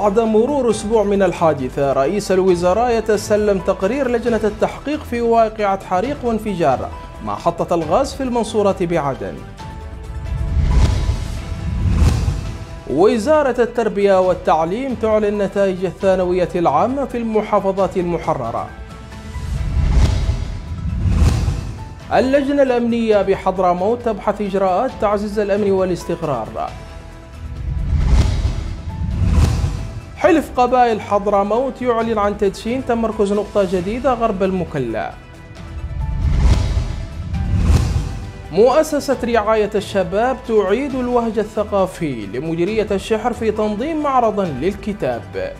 بعد مرور أسبوع من الحادثة رئيس الوزراء يتسلم تقرير لجنة التحقيق في واقعة حريق وانفجار مع محطة الغاز في المنصورة بعدن وزارة التربية والتعليم تعلن نتائج الثانوية العامة في المحافظات المحررة اللجنة الأمنية بحضرموت تبحث إجراءات تعزيز الأمن والاستقرار حلف قبائل حضرموت يعلن عن تدشين تمركز نقطة جديدة غرب المكلا مؤسسة رعاية الشباب تعيد الوهج الثقافي لمديرية الشحر في تنظيم معرض للكتاب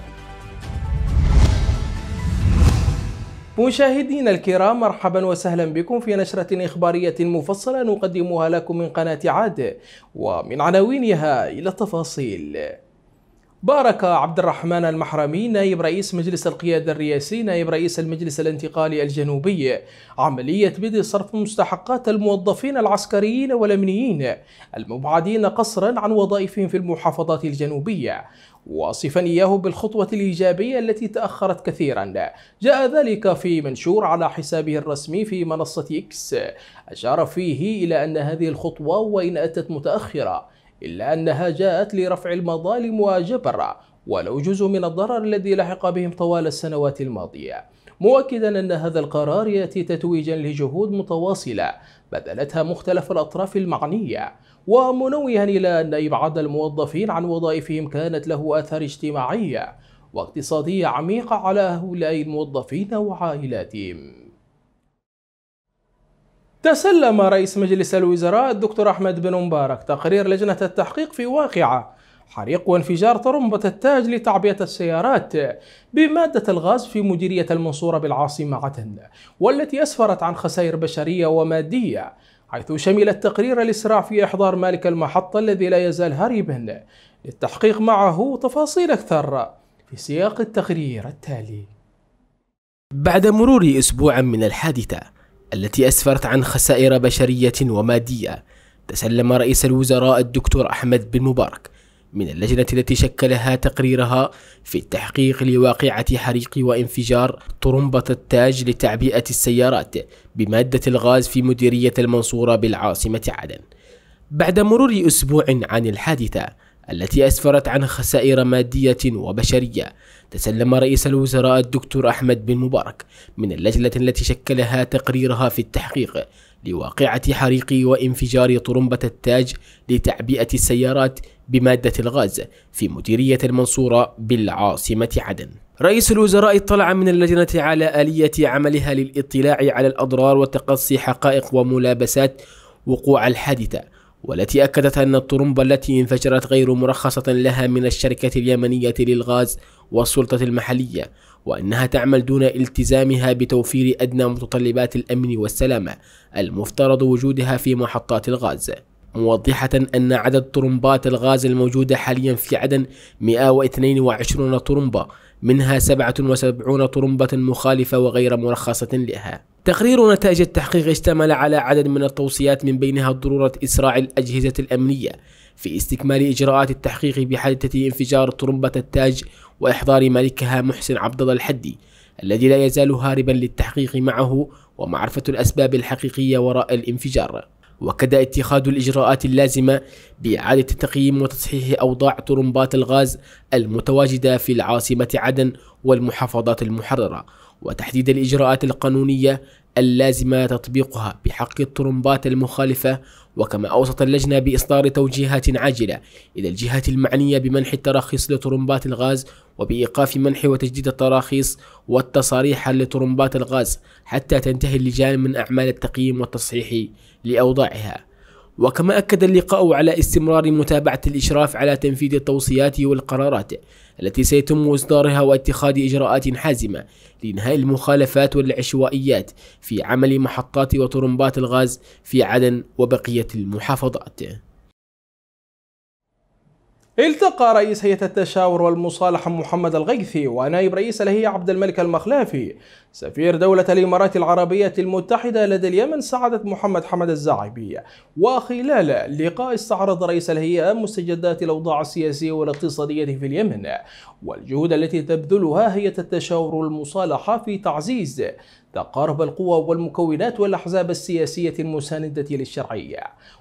مشاهدينا الكرام مرحبا وسهلا بكم في نشرة إخبارية مفصلة نقدمها لكم من قناة عاد ومن عناوينها إلى التفاصيل بارك عبد الرحمن المحرمي نائب رئيس مجلس القيادة الرئاسي نائب رئيس المجلس الانتقالي الجنوبي عملية بدء صرف مستحقات الموظفين العسكريين والأمنيين المبعدين قصرا عن وظائفهم في المحافظات الجنوبية واصفا إياه بالخطوة الإيجابية التي تأخرت كثيرا جاء ذلك في منشور على حسابه الرسمي في منصة إكس أشار فيه إلى أن هذه الخطوة وإن أتت متأخرة إلا أنها جاءت لرفع المظالم وجبر ولو جزء من الضرر الذي لحق بهم طوال السنوات الماضية مؤكدا أن هذا القرار يأتي تتويجا لجهود متواصلة بذلتها مختلف الأطراف المعنية ومنوها إلى أن إبعاد الموظفين عن وظائفهم كانت له آثار اجتماعية واقتصادية عميقة على هؤلاء الموظفين وعائلاتهم تسلم رئيس مجلس الوزراء الدكتور أحمد بن مبارك تقرير لجنة التحقيق في واقعة حريق وانفجار طرمبة التاج لتعبئة السيارات بمادة الغاز في مديرية المنصورة بالعاصمة عتن والتي أسفرت عن خسائر بشرية ومادية حيث شمل التقرير الإسراع في إحضار مالك المحطة الذي لا يزال هاربا للتحقيق معه تفاصيل أكثر في سياق التقرير التالي بعد مرور أسبوع من الحادثة التي أسفرت عن خسائر بشرية ومادية تسلم رئيس الوزراء الدكتور أحمد بن مبارك من اللجنة التي شكلها تقريرها في التحقيق لواقعة حريق وانفجار طرمبة التاج لتعبئة السيارات بمادة الغاز في مديرية المنصورة بالعاصمة عدن بعد مرور أسبوع عن الحادثة التي أسفرت عن خسائر مادية وبشرية تسلم رئيس الوزراء الدكتور أحمد بن مبارك من اللجنة التي شكلها تقريرها في التحقيق لواقعة حريق وانفجار طرمبة التاج لتعبئة السيارات بمادة الغاز في مديرية المنصورة بالعاصمة عدن رئيس الوزراء اطلع من اللجنة على آلية عملها للاطلاع على الأضرار وتقصي حقائق وملابسات وقوع الحادثة والتي أكدت أن الطرمبة التي انفجرت غير مرخصة لها من الشركة اليمنية للغاز والسلطة المحلية وأنها تعمل دون التزامها بتوفير أدنى متطلبات الأمن والسلامة المفترض وجودها في محطات الغاز موضحة أن عدد طرمبات الغاز الموجودة حاليا في عدن 122 طرمبة منها 77 طرمبة مخالفة وغير مرخصة لها تقرير نتائج التحقيق اشتمل على عدد من التوصيات من بينها ضرورة إسراع الأجهزة الأمنية في استكمال إجراءات التحقيق بحادثة انفجار طرمبة التاج وإحضار ملكها محسن عبد الله الحدي الذي لا يزال هاربا للتحقيق معه ومعرفة الأسباب الحقيقية وراء الانفجار وكذا اتخاذ الإجراءات اللازمة بإعادة تقييم وتصحيح أوضاع طرمبات الغاز المتواجدة في العاصمة عدن والمحافظات المحررة وتحديد الإجراءات القانونية اللازمة تطبيقها بحق الطرمبات المخالفة وكما أوصت اللجنة بإصدار توجيهات عاجلة إلى الجهات المعنية بمنح التراخيص لطرمبات الغاز وبإيقاف منح وتجديد التراخيص والتصاريح لطرمبات الغاز حتى تنتهي اللجان من أعمال التقييم والتصحيح لأوضاعها وكما أكد اللقاء على استمرار متابعة الإشراف على تنفيذ التوصيات والقرارات التي سيتم إصدارها واتخاذ إجراءات حازمة لإنهاء المخالفات والعشوائيات في عمل محطات وطرمبات الغاز في عدن وبقية المحافظات التقى رئيس هيئة التشاور والمصالحة محمد الغيثي ونائب رئيس الهيئة عبد الملك المخلافي سفير دولة الإمارات العربية المتحدة لدى اليمن سعادة محمد حمد الزعبي وخلال اللقاء استعرض رئيس الهيئة مستجدات الأوضاع السياسية والاقتصادية في اليمن والجهود التي تبذلها هيئة التشاور والمصالحة في تعزيز تقارب القوى والمكونات والأحزاب السياسية المساندة للشرعية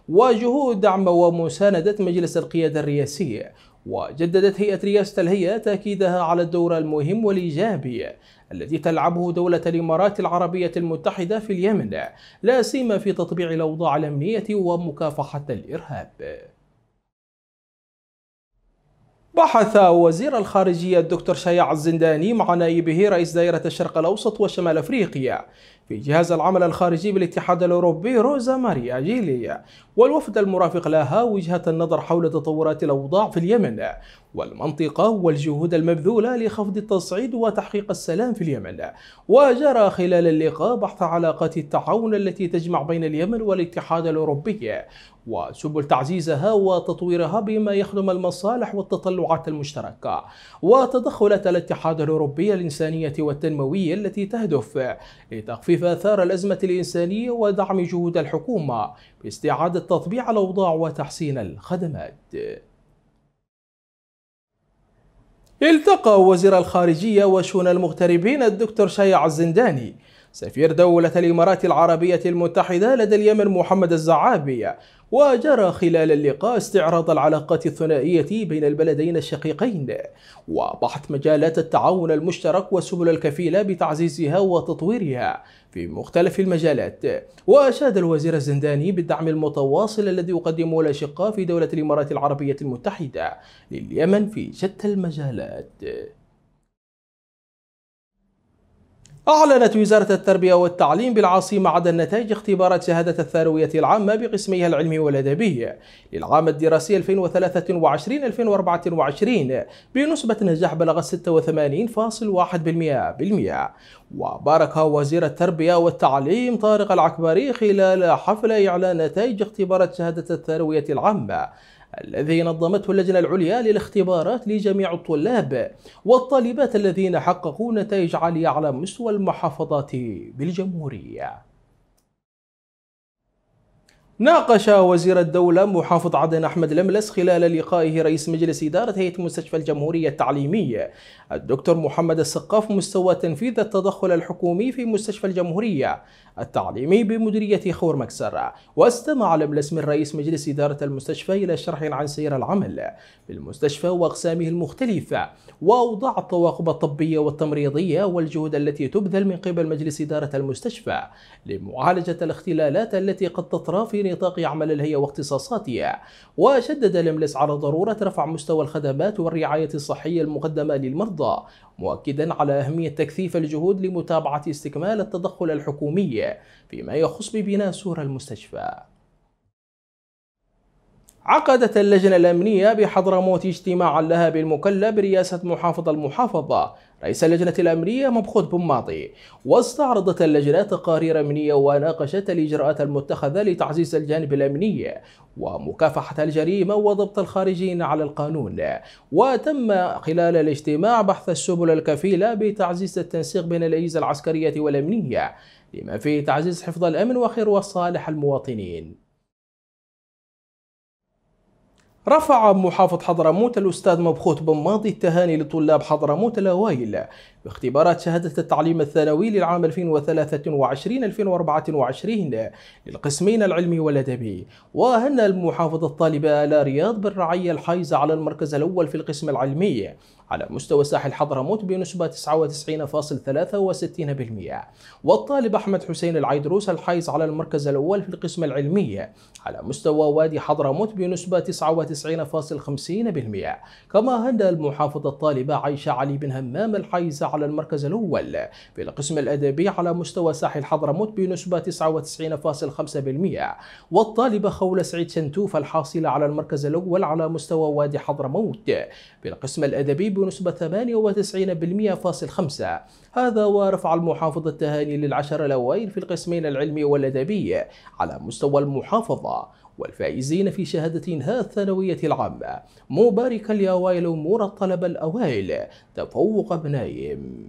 وجهود دعم ومساندة مجلس القيادة الرئاسي وجددت هيئة رئاسة الهيئة تأكيدها على الدور المهم والإيجابي الذي تلعبه دولة الإمارات العربية المتحدة في اليمن لا سيما في تطبيع الأوضاع الأمنية ومكافحة الإرهاب بحث وزير الخارجية الدكتور شيع الزنداني مع نائبه رئيس دائرة الشرق الأوسط وشمال أفريقيا في جهاز العمل الخارجي بالاتحاد الأوروبي روزا ماريا جيلي والوفد المرافق لها وجهة النظر حول تطورات الأوضاع في اليمن والمنطقة والجهود المبذولة لخفض التصعيد وتحقيق السلام في اليمن وجرى خلال اللقاء بحث علاقات التعاون التي تجمع بين اليمن والاتحاد الأوروبي وسبل تعزيزها وتطويرها بما يخدم المصالح والتطلعات المشتركة وتدخلات الاتحاد الأوروبي الإنسانية والتنموية التي تهدف لتخفيف لخفيف آثار الأزمة الإنسانية ودعم جهود الحكومة باستعادة تطبيع الأوضاع وتحسين الخدمات التقى وزير الخارجية وشؤون المغتربين الدكتور شيع الزنداني سفير دولة الإمارات العربية المتحدة لدى اليمن محمد الزعابي وجرى خلال اللقاء استعراض العلاقات الثنائية بين البلدين الشقيقين وبحث مجالات التعاون المشترك والسبل الكفيلة بتعزيزها وتطويرها في مختلف المجالات وأشاد الوزير الزنداني بالدعم المتواصل الذي يقدمه الأشقاء في دولة الإمارات العربية المتحدة لليمن في شتى المجالات أعلنت وزارة التربية والتعليم بالعاصمة عدد نتائج اختبارات شهادة الثانوية العامة بقسميها العلمي والأدبي للعام الدراسي 2023-2024 بنسبة نجاح بلغت 86.1% وبارك وزير التربية والتعليم طارق العكبري خلال حفل إعلان نتائج اختبارات شهادة الثانوية العامة الذي نظمته اللجنة العليا للاختبارات لجميع الطلاب والطالبات الذين حققوا نتائج عالية على مستوى المحافظات بالجمهورية ناقش وزير الدولة محافظ عدن أحمد لملس خلال لقائه رئيس مجلس إدارة هيئة مستشفى الجمهورية التعليمية الدكتور محمد السقاف مستوى تنفيذ التدخل الحكومي في مستشفى الجمهورية التعليمي بمديرية خور مكسر واستمع لملس من رئيس مجلس إدارة المستشفى إلى شرح عن سير العمل بالمستشفى وأقسامه المختلفة وأوضاع الطواقم الطبية والتمريضية والجهود التي تبذل من قبل مجلس إدارة المستشفى لمعالجة الاختلالات التي قد تطرا في نطاق عمل الهيئة واختصاصاتها وشدد لملس على ضرورة رفع مستوى الخدمات والرعاية الصحية المقدمة للمرضى مؤكدا على أهمية تكثيف الجهود لمتابعة استكمال التدخل الحكومي فيما يخص ببناء سور المستشفى عقدت اللجنة الأمنية بحضرموت اجتماعا لها بالمكلا برئاسة محافظ المحافظة رئيس اللجنة الأمنية مبخوت بن ماطي واستعرضت اللجنة تقارير أمنية وناقشت الإجراءات المتخذة لتعزيز الجانب الأمني ومكافحة الجريمة وضبط الخارجين على القانون وتم خلال الاجتماع بحث السبل الكفيلة بتعزيز التنسيق بين الأجهزة العسكرية والأمنية لما فيه تعزيز حفظ الأمن وخير وصالح المواطنين رفع محافظ حضرموت الأستاذ مبخوت بن ماضي التهاني لطلاب حضرموت الأوائل باختبارات شهادة التعليم الثانوي للعام 2023-2024 للقسمين العلمي والأدبي وهنا المحافظ الطالب آل رياض بالرعية الحائزة على المركز الأول في القسم العلمي على مستوى ساحل حضرموت بنسبة 99.63% والطالب أحمد حسين العيدروس الحائز على المركز الأول في القسم العلمي على مستوى وادي حضرموت بنسبة 99.50% كما هدى المحافظة الطالبة عائشة علي بن همام الحائزة على المركز الأول في القسم الأدبي على مستوى ساحل حضرموت بنسبة 99.5% والطالبة خولة سعيد شنتوف الحاصلة على المركز الأول على مستوى وادي حضرموت في القسم الأدبي بنسبة 98.5 هذا ورفع المحافظ التهاني للعشر الأوائل في القسمين العلمي والأدبي على مستوى المحافظة والفائزين في شهادة إنهاء الثانوية العامة مباركا لأوائل أمور الطلبة الأوائل تفوق بنايم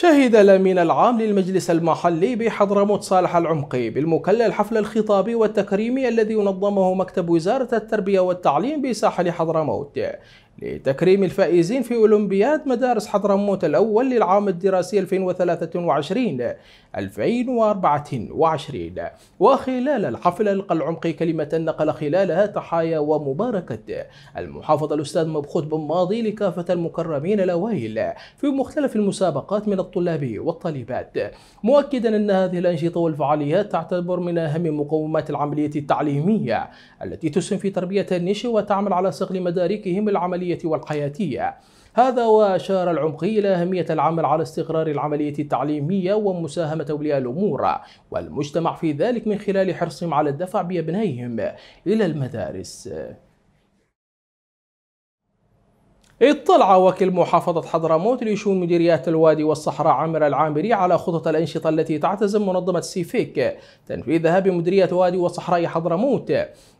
شهد الأمين العام للمجلس المحلي بحضرموت صالح العمقي بالمكلل الحفل الخطابي والتكريمي الذي نظمه مكتب وزارة التربية والتعليم بساحل حضرموت لتكريم الفائزين في أولمبياد مدارس حضرموت الأول للعام الدراسي 2023-2024 وخلال الحفل ألقى العمقي كلمة نقل خلالها تحايا ومباركة المحافظ الأستاذ مبخوت بن ماضي لكافة المكرمين الأوائل في مختلف المسابقات من الطلاب والطالبات مؤكدا أن هذه الأنشطة والفعاليات تعتبر من أهم مقومات العملية التعليمية التي تسهم في تربية النشء وتعمل على صقل مداركهم العملية العملية والحياتية هذا وأشار العمقي إلى أهمية العمل على استقرار العملية التعليمية ومساهمة أولياء الأمور والمجتمع في ذلك من خلال حرصهم على الدفع بأبنائهم إلى المدارس اطلع وكيل محافظة حضرموت لشؤون مديريات الوادي والصحراء عامر العامري على خطط الأنشطة التي تعتزم منظمة سيفيك تنفيذها بمديرية وادي وصحراء حضرموت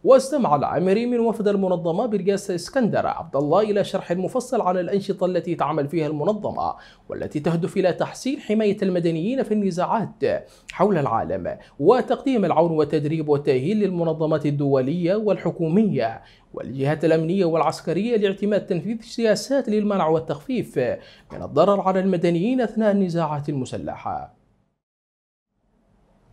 واستمع العامري من وفد المنظمة برجاس اسكندر عبد الله إلى شرح مفصل عن الأنشطة التي تعمل فيها المنظمة والتي تهدف إلى تحسين حماية المدنيين في النزاعات حول العالم وتقديم العون والتدريب والتأهيل للمنظمات الدولية والحكومية والجهات الأمنية والعسكرية لاعتماد تنفيذ سياسات للمنع والتخفيف من الضرر على المدنيين أثناء النزاعات المسلحة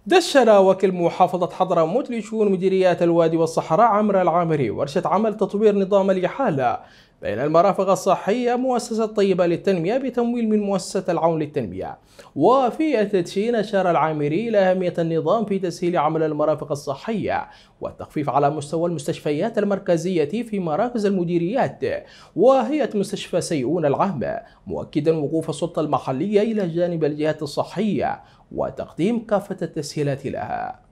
دشن وكيل محافظة حضرموت لشؤون مديريات الوادي والصحراء عمر العامري ورشة عمل تطوير نظام الإحالة بين المرافق الصحية مؤسسة طيبة للتنمية بتمويل من مؤسسة العون للتنمية وفي التدشين أشار العامري إلى أهمية النظام في تسهيل عمل المرافق الصحية والتخفيف على مستوى المستشفيات المركزية في مراكز المديريات وهيئة مستشفى سيئون العامة مؤكدا وقوف السلطة المحلية إلى جانب الجهات الصحية وتقديم كافة التسهيلات لها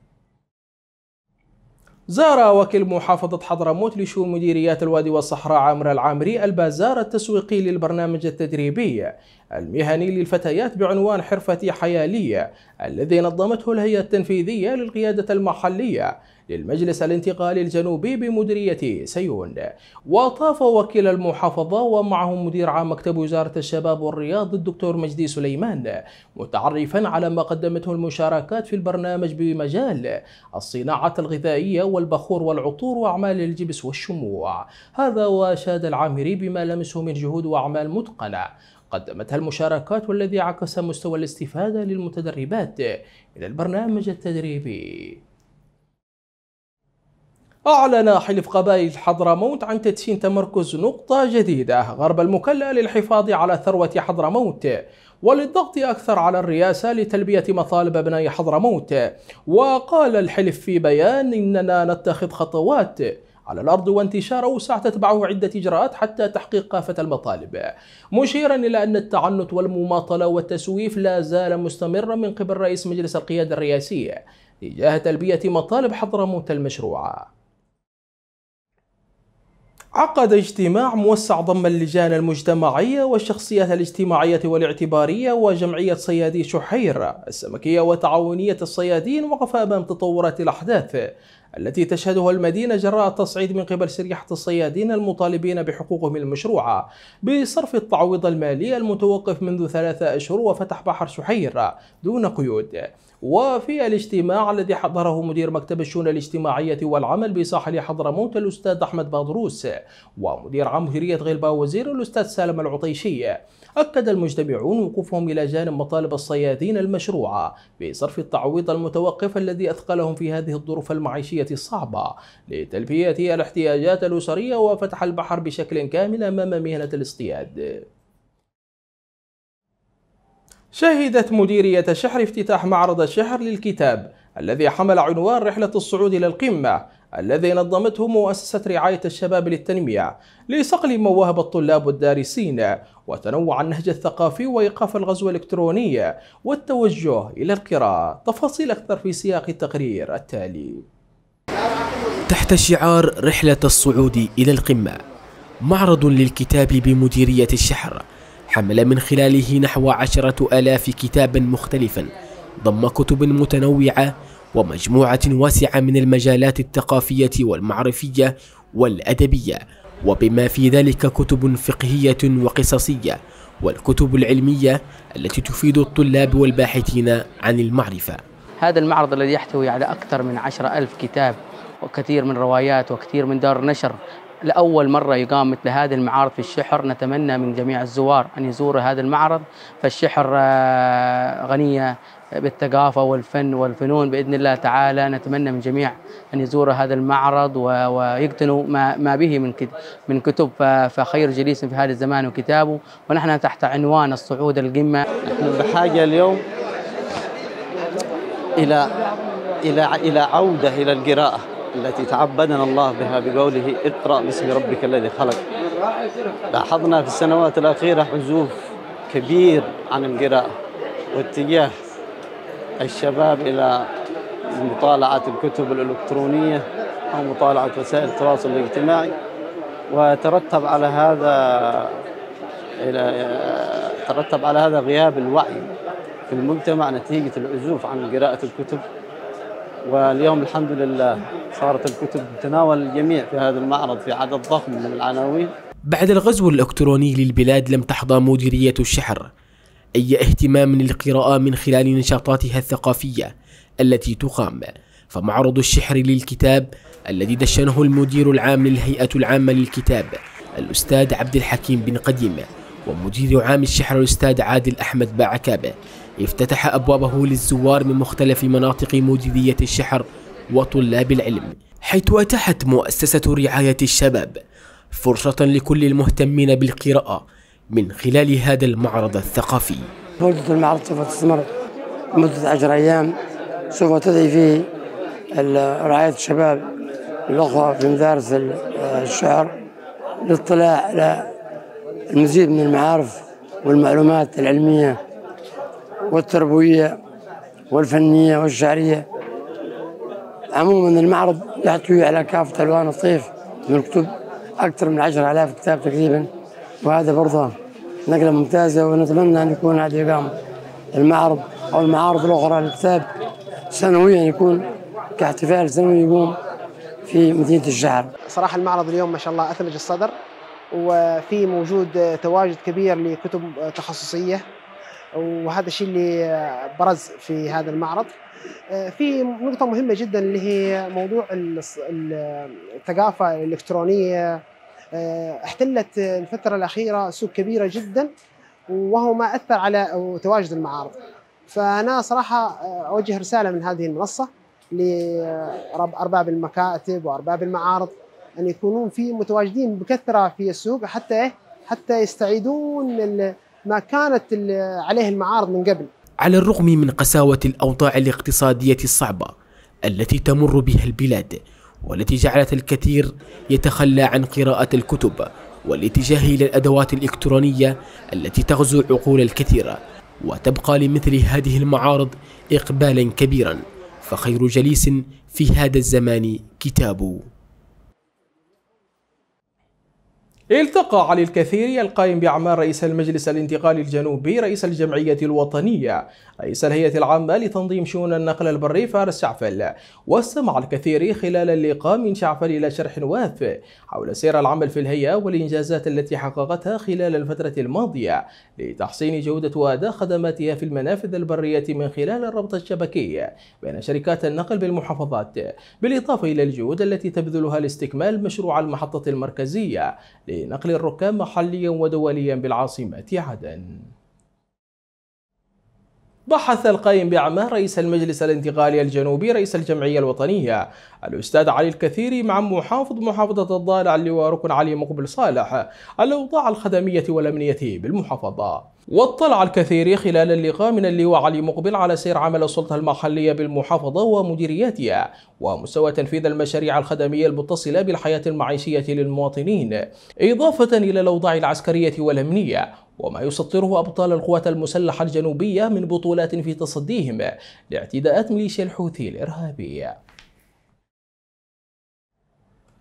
زار وكيل محافظة حضرموت لشؤون مديريات الوادي والصحراء عامر العامري البازار التسويقي للبرنامج التدريبي المهني للفتيات بعنوان حرفتي حيالية الذي نظمته الهيئة التنفيذية للقيادة المحلية للمجلس الانتقالي الجنوبي بمديرية سيون وطاف وكيل المحافظة ومعه مدير عام مكتب وزارة الشباب والرياض الدكتور مجدي سليمان متعرفا على ما قدمته المشاركات في البرنامج بمجال الصناعة الغذائية والبخور والعطور وأعمال الجبس والشموع هذا وشاد العامري بما لمسه من جهود وأعمال متقنة قدمتها المشاركات والذي عكس مستوى الاستفادة للمتدربات من البرنامج التدريبي أعلن حلف قبائل حضرموت عن تدشين تمركز نقطة جديدة غرب المكلا للحفاظ على ثروة حضرموت وللضغط أكثر على الرئاسة لتلبية مطالب أبناء حضرموت وقال الحلف في بيان إننا نتخذ خطوات على الأرض وانتشار أوسع تتبعه عدة إجراءات حتى تحقيق كافة المطالب مشيرا إلى أن التعنت والمماطلة والتسويف لا زال مستمرا من قبل رئيس مجلس القيادة الرئاسية تجاه تلبية مطالب حضرموت المشروعة عقد اجتماع موسع ضم اللجان المجتمعية والشخصيات الاجتماعية والاعتبارية وجمعية صيادي شحيرة السمكية وتعاونية الصيادين وقف أمام تطورات الأحداث التي تشهدها المدينة جراء التصعيد من قبل سريحة الصيادين المطالبين بحقوقهم المشروعة بصرف التعويض المالي المتوقف منذ ثلاثة أشهر وفتح بحر شحير دون قيود وفي الاجتماع الذي حضره مدير مكتب الشؤون الاجتماعية والعمل بساحل حضرموت الأستاذ أحمد بادروس ومدير عام مديرية غلبة وزير الأستاذ سالم العطيشي أكد المجتمعون وقوفهم إلى جانب مطالب الصيادين المشروعة بصرف التعويض المتوقف الذي أثقلهم في هذه الظروف المعيشية الصعبة لتلبية الاحتياجات الأسرية وفتح البحر بشكل كامل أمام مهنة الاصطياد شهدت مديرية شحر افتتاح معرض شحر للكتاب الذي حمل عنوان رحلة الصعود إلى القمة الذي نظمته مؤسسة رعاية الشباب للتنمية لصقل مواهب الطلاب والدارسين وتنوع النهج الثقافي وإيقاف الغزو الإلكتروني والتوجه إلى القراءة تفاصيل أكثر في سياق التقرير التالي تحت شعار رحلة الصعود إلى القمة معرض للكتاب بمديرية الشحر حمل من خلاله نحو عشرة آلاف كتابا مختلفا ضم كتب متنوعة ومجموعة واسعة من المجالات الثقافية والمعرفية والأدبية وبما في ذلك كتب فقهية وقصصية والكتب العلمية التي تفيد الطلاب والباحثين عن المعرفة هذا المعرض الذي يحتوي على أكثر من عشر ألف كتاب وكثير من روايات وكثير من دار نشر لأول مرة يقام مثل هذه المعارض في الشحر نتمنى من جميع الزوار أن يزوروا هذا المعرض فالشحر آه، غنية بالثقافة والفن والفنون بإذن الله تعالى نتمنى من جميع أن يزوروا هذا المعرض ويقتنوا ما, ما به من من كتب فخير جليس في هذا الزمان وكتابه ونحن تحت عنوان الصعود القمة نحن بحاجة اليوم إلى إلى إلى عودة إلى القراءة التي تعبدنا الله بها بقوله اقرأ باسم ربك الذي خلق لاحظنا في السنوات الأخيرة عزوف كبير عن القراءة واتجاه الشباب إلى مطالعة الكتب الإلكترونية أو مطالعة وسائل التواصل الاجتماعي وترتب على هذا إلى ترتب على هذا غياب الوعي في المجتمع نتيجة العزوف عن قراءة الكتب واليوم الحمد لله صارت الكتب تناول الجميع في هذا المعرض في عدد ضخم من العناوين بعد الغزو الإلكتروني للبلاد لم تحظى مديرية الشحر أي اهتمام للقراءة من خلال نشاطاتها الثقافية التي تقام فمعرض الشحر للكتاب الذي دشنه المدير العام للهيئة العامة للكتاب الأستاذ عبد الحكيم بن قديم ومدير عام الشحر الأستاذ عادل أحمد باعكابة افتتح أبوابه للزوار من مختلف مناطق مديرية الشحر وطلاب العلم حيث أتاحت مؤسسة رعاية الشباب فرصة لكل المهتمين بالقراءة من خلال هذا المعرض الثقافي مدة المعرض سوف تستمر مدة عشر أيام سوف تدعي فيه رعاية الشباب الأخوة في مدارس الشعر للاطلاع على المزيد من المعارف والمعلومات العلمية والتربوية والفنية والشعرية عموما المعرض يحتوي على كافة ألوان الصيف من الكتب أكثر من 10000 كتاب تقريبا وهذا برضه نقلة ممتازة ونتمنى أن يكون هذا يقام المعرض أو المعارض الأخرى للكتاب سنويا يكون كاحتفال سنوي يقوم في مدينة الشعر صراحة المعرض اليوم ما شاء الله أثلج الصدر وفي موجود تواجد كبير لكتب تخصصية وهذا الشيء اللي برز في هذا المعرض آه، في نقطة مهمة جدا اللي هي موضوع الثقافة الإلكترونية آه، احتلت الفترة الأخيرة سوق كبيرة جدا وهو ما أثر على تواجد المعارض فأنا صراحة آه، أوجه رسالة من هذه المنصة لأرباب المكاتب وأرباب المعارض أن يكونون في متواجدين بكثرة في السوق حتى إيه، حتى يستعيدون ما كانت عليه المعارض من قبل على الرغم من قساوة الأوضاع الاقتصادية الصعبة التي تمر بها البلاد والتي جعلت الكثير يتخلى عن قراءة الكتب والاتجاه إلى الأدوات الإلكترونية التي تغزو عقول الكثيرة وتبقى لمثل هذه المعارض إقبالا كبيرا فخير جليس في هذا الزمان كتابه التقى علي الكثيري القائم بأعمال رئيس المجلس الانتقالي الجنوبي رئيس الجمعية الوطنية رئيس الهيئة العامة لتنظيم شؤون النقل البري فارس شعفل واستمع الكثيري خلال اللقاء من شعفل إلى شرح واف حول سير العمل في الهيئة والإنجازات التي حققتها خلال الفترة الماضية لتحسين جودة وأداء خدماتها في المنافذ البرية من خلال الربط الشبكي بين شركات النقل بالمحافظات بالإضافة إلى الجهود التي تبذلها لاستكمال مشروع المحطة المركزية لنقل الركاب محليا ودوليا بالعاصمة عدن بحث القائم بأعمال رئيس المجلس الانتقالي الجنوبي رئيس الجمعية الوطنية الأستاذ علي الكثيري مع محافظ محافظة الضالع اللواء ركن علي مقبل صالح الأوضاع الخدمية والأمنية بالمحافظة واطلع الكثير خلال اللقاء من اللواء علي مقبل على سير عمل السلطة المحلية بالمحافظة ومديرياتها ومستوى تنفيذ المشاريع الخدمية المتصلة بالحياة المعيشية للمواطنين إضافة إلى الأوضاع العسكرية والأمنية وما يسطره أبطال القوات المسلحة الجنوبية من بطولات في تصديهم لاعتداءات ميليشيا الحوثي الإرهابية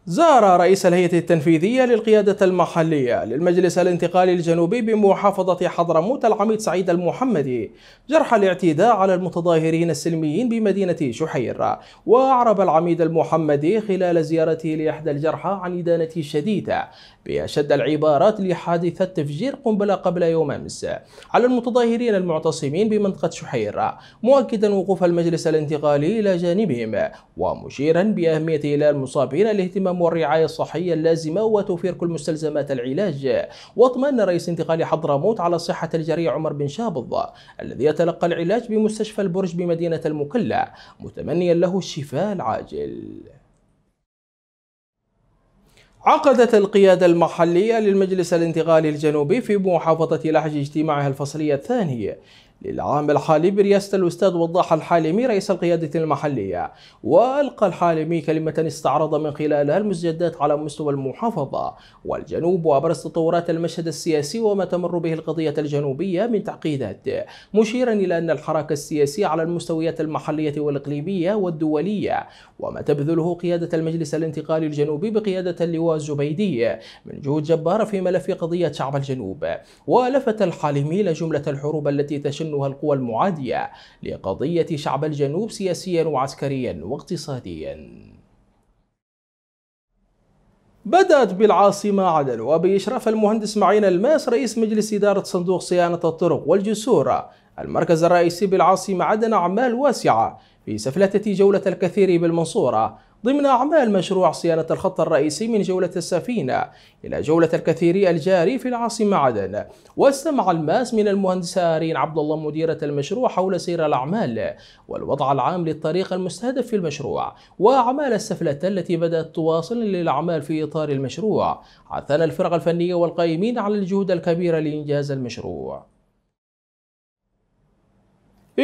زار رئيس الهيئة التنفيذية للقيادة المحلية للمجلس الانتقالي الجنوبي بمحافظة حضرموت العميد سعيد المحمدي جرح الاعتداء على المتظاهرين السلميين بمدينة شحير وأعرب العميد المحمدي خلال زيارته لإحدى الجرحى عن إدانته الشديدة بأشد العبارات لحادثة تفجير قنبلة قبل يوم أمس على المتظاهرين المعتصمين بمنطقة شحير مؤكدا وقوف المجلس الانتقالي إلى جانبهم ومشيرا بأهمية إلى المصابين الاهتمام الاهتمام والرعاية الصحية اللازمة وتوفير كل مستلزمات العلاج واطمأن رئيس انتقال حضرموت على صحة الجريء عمر بن شابض الذي يتلقى العلاج بمستشفى البرج بمدينة المكلا متمنيا له الشفاء العاجل عقدت القيادة المحلية للمجلس الانتقالي الجنوبي في محافظة لحج اجتماعها الفصلي الثاني للعام الحالي برئاسة الأستاذ وضاح الحالمي رئيس القيادة المحلية وألقى الحالمي كلمة استعرض من خلالها المسجدات على مستوى المحافظة والجنوب وأبرز تطورات المشهد السياسي وما تمر به القضية الجنوبية من تعقيدات مشيرا إلى أن الحراك السياسي على المستويات المحلية والإقليمية والدولية وما تبذله قيادة المجلس الانتقالي الجنوبي بقيادة اللواء الزبيدي من جهود جبارة في ملف قضية شعب الجنوب ولفت الحالمي إلى جملة الحروب التي تشن تظنها القوى المعادية لقضية شعب الجنوب سياسيا وعسكريا واقتصاديا بدأت بالعاصمة عدن وبإشراف المهندس معين الماس رئيس مجلس إدارة صندوق صيانة الطرق والجسور المركز الرئيسي بالعاصمة عدن أعمال واسعة في سفلتة جولة الكثير بالمنصورة ضمن أعمال مشروع صيانة الخط الرئيسي من جولة السفينة إلى جولة الكثيري الجاري في العاصمة عدن واستمع الماس من المهندس آرين عبد الله مديرة المشروع حول سير الأعمال والوضع العام للطريق المستهدف في المشروع وأعمال السفلة التي بدأت تواصل للأعمال في إطار المشروع عثنا الفرق الفنية والقائمين على الجهود الكبيرة لإنجاز المشروع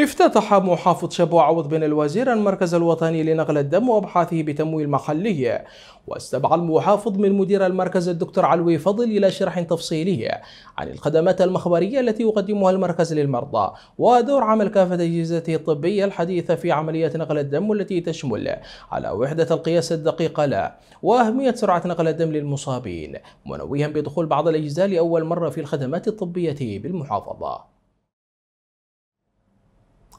افتتح محافظ شبوة عوض بن الوزير المركز الوطني لنقل الدم وأبحاثه بتمويل محلي واستبع المحافظ من مدير المركز الدكتور علوي فضل إلى شرح تفصيلي عن الخدمات المخبرية التي يقدمها المركز للمرضى ودور عمل كافة أجهزته الطبية الحديثة في عمليات نقل الدم والتي تشمل على وحدة القياس الدقيقة له وأهمية سرعة نقل الدم للمصابين منوها بدخول بعض الأجهزة لأول مرة في الخدمات الطبية بالمحافظة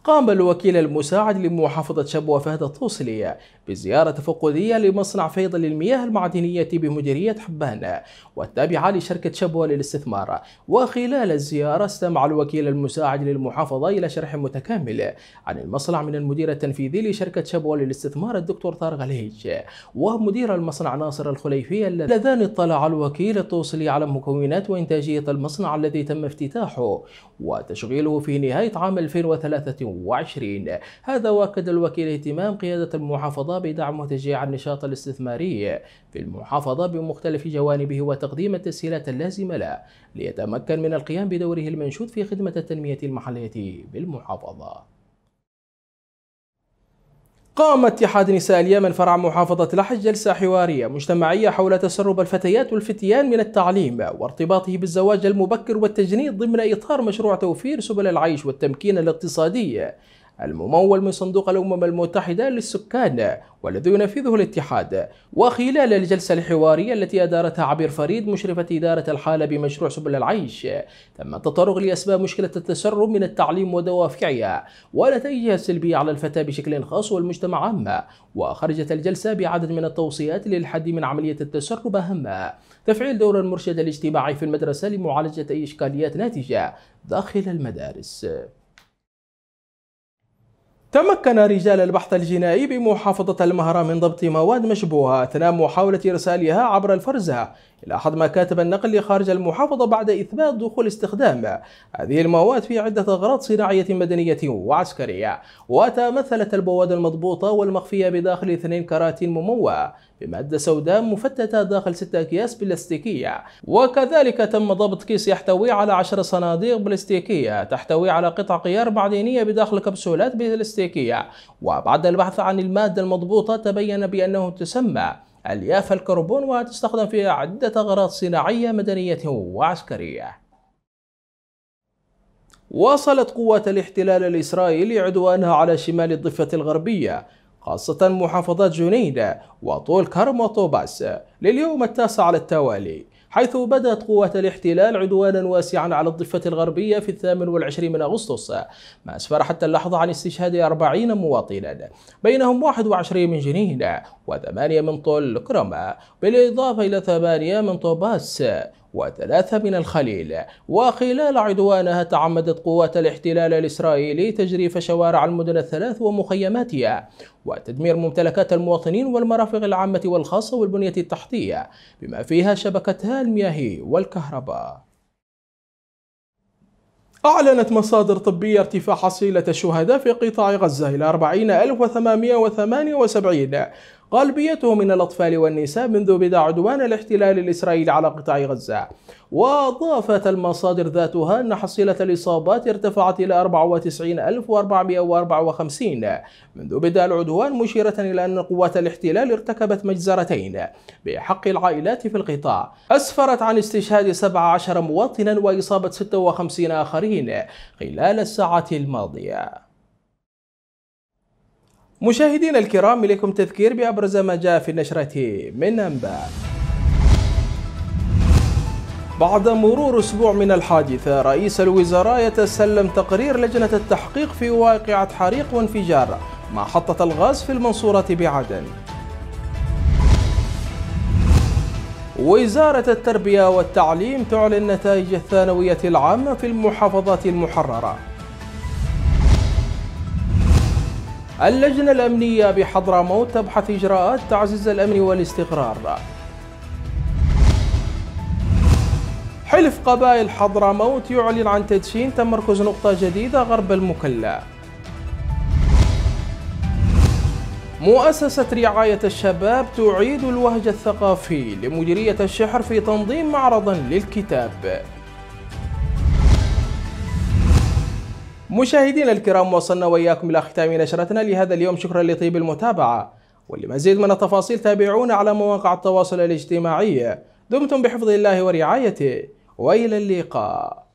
قام الوكيل المساعد لمحافظة شبوة فهد التوصلي بزيارة تفقدية لمصنع فيض للمياه المعدنية بمديرية حبان والتابعة لشركة شبوة للاستثمار وخلال الزيارة استمع الوكيل المساعد للمحافظة إلى شرح متكامل عن المصنع من المدير التنفيذي لشركة شبوة للاستثمار الدكتور طارق الهيج ومدير المصنع ناصر الخليفي اللذان اطلع الوكيل التوصلي على مكونات وإنتاجية المصنع الذي تم افتتاحه وتشغيله في نهاية عام 2023 2020 هذا واكد الوكيل اهتمام قيادة المحافظة بدعم وتشجيع النشاط الاستثماري في المحافظة بمختلف جوانبه وتقديم التسهيلات اللازمة له ليتمكن من القيام بدوره المنشود في خدمة التنمية المحلية بالمحافظة قام اتحاد نساء اليمن فرع محافظة لحج جلسة حوارية مجتمعية حول تسرب الفتيات والفتيان من التعليم وارتباطه بالزواج المبكر والتجنيد ضمن إطار مشروع توفير سبل العيش والتمكين الاقتصادي الممول من صندوق الأمم المتحدة للسكان والذي ينفذه الاتحاد وخلال الجلسة الحوارية التي أدارتها عبير فريد مشرفة إدارة الحالة بمشروع سبل العيش تم التطرق لأسباب مشكلة التسرب من التعليم ودوافعها ونتائجها السلبية على الفتاة بشكل خاص والمجتمع عامة وخرجت الجلسة بعدد من التوصيات للحد من عملية التسرب أهمها تفعيل دور المرشد الاجتماعي في المدرسة لمعالجة أي إشكاليات ناتجة داخل المدارس تمكن رجال البحث الجنائي بمحافظة المهرة من ضبط مواد مشبوهة أثناء محاولة إرسالها عبر الفرزة إلى حد مكاتب النقل خارج المحافظة بعد إثبات دخول استخدام هذه المواد في عدة أغراض صناعية مدنية وعسكرية وتمثلت البواد المضبوطة والمخفية بداخل اثنين كراتين مموة بمادة سوداء مفتتة داخل ستة أكياس بلاستيكية وكذلك تم ضبط كيس يحتوي على عشر صناديق بلاستيكية تحتوي على قطع قيار معدنية بداخل كبسولات بلاستيكية وبعد البحث عن المادة المضبوطة تبين بأنه تسمى الياف الكربون وتستخدم في عدة أغراض صناعية مدنية وعسكرية واصلت قوات الاحتلال الإسرائيلي عدوانها على شمال الضفة الغربية خاصة محافظات جنيدة وطول كرم وطوباس لليوم التاسع على التوالي حيث بدأت قوات الاحتلال عدوانا واسعا على الضفة الغربية في الثامن والعشرين من أغسطس ما أسفر حتى اللحظة عن استشهاد 40 مواطنا بينهم 21 من جنين وثمانية من طول كرما بالإضافة إلى ثمانية من طوباس وثلاثة من الخليل وخلال عدوانها تعمدت قوات الاحتلال الإسرائيلي تجريف شوارع المدن الثلاث ومخيماتها وتدمير ممتلكات المواطنين والمرافق العامة والخاصة والبنية التحتية بما فيها شبكتها المياه والكهرباء أعلنت مصادر طبية ارتفاع حصيلة الشهداء في قطاع غزة إلى 40878 قلبيته من الأطفال والنساء منذ بدء عدوان الاحتلال الإسرائيلي على قطاع غزة وأضافت المصادر ذاتها أن حصيلة الإصابات ارتفعت إلى 94454 منذ بدء العدوان مشيرة إلى أن قوات الاحتلال ارتكبت مجزرتين بحق العائلات في القطاع أسفرت عن استشهاد 17 مواطنا وإصابة 56 آخرين خلال الساعة الماضية مشاهدينا الكرام إليكم تذكير بأبرز ما جاء في النشره من أنباء بعد مرور أسبوع من الحادثة رئيس الوزراء يتسلم تقرير لجنة التحقيق في واقعة حريق وانفجار مع محطة الغاز في المنصورة بعدن وزارة التربية والتعليم تعلن نتائج الثانوية العامة في المحافظات المحررة اللجنة الأمنية بحضرموت تبحث إجراءات تعزيز الأمن والاستقرار حلف قبائل حضرموت يعلن عن تدشين تمركز نقطة جديدة غرب المكلا مؤسسة رعاية الشباب تعيد الوهج الثقافي لمديرية الشحر في تنظيم معرض للكتاب مشاهدينا الكرام وصلنا وإياكم إلى ختام نشرتنا لهذا اليوم شكرا لطيب المتابعة ولمزيد من التفاصيل تابعونا على مواقع التواصل الاجتماعي دمتم بحفظ الله ورعايته وإلى اللقاء